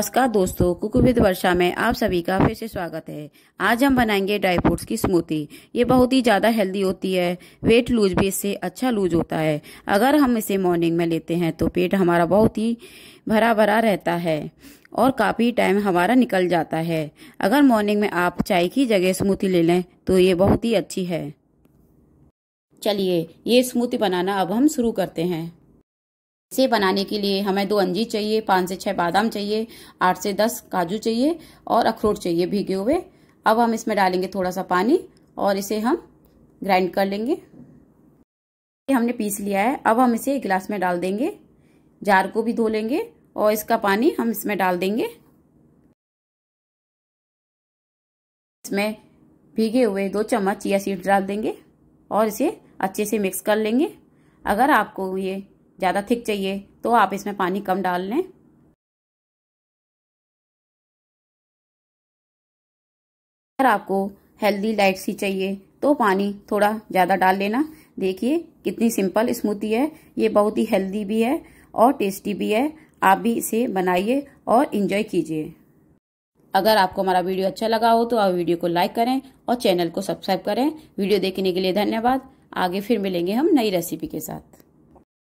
नमस्कार दोस्तों कुकुविद वर्षा में आप सभी का फिर से स्वागत है आज हम बनाएंगे ड्राई फ्रूट्स की स्मूथी ये बहुत ही ज़्यादा हेल्दी होती है वेट लूज भी इससे अच्छा लूज होता है अगर हम इसे मॉर्निंग में लेते हैं तो पेट हमारा बहुत ही भरा भरा रहता है और काफ़ी टाइम हमारा निकल जाता है अगर मॉर्निंग में आप चाय की जगह स्मूथी ले लें तो ये बहुत ही अच्छी है चलिए ये स्मूथी बनाना अब हम शुरू करते हैं इसे बनाने के लिए हमें दो अंजी चाहिए पाँच से छः बादाम चाहिए आठ से दस काजू चाहिए और अखरोट चाहिए भीगे हुए अब हम इसमें डालेंगे थोड़ा सा पानी और इसे हम ग्राइंड कर लेंगे हमने पीस लिया है अब हम इसे गिलास में डाल देंगे जार को भी धो लेंगे और इसका पानी हम इसमें डाल देंगे इसमें भीगे हुए दो चम्मच चिया सीड्स डाल देंगे और इसे अच्छे से मिक्स कर लेंगे अगर आपको ये ज़्यादा थिक चाहिए तो आप इसमें पानी कम डाल लें अगर आपको हेल्दी लाइट सी चाहिए तो पानी थोड़ा ज़्यादा डाल लेना देखिए कितनी सिंपल स्मूथी है ये बहुत ही हेल्दी भी है और टेस्टी भी है आप भी इसे बनाइए और इन्जॉय कीजिए अगर आपको हमारा वीडियो अच्छा लगा हो तो आप वीडियो को लाइक करें और चैनल को सब्सक्राइब करें वीडियो देखने के लिए धन्यवाद आगे फिर मिलेंगे हम नई रेसिपी के साथ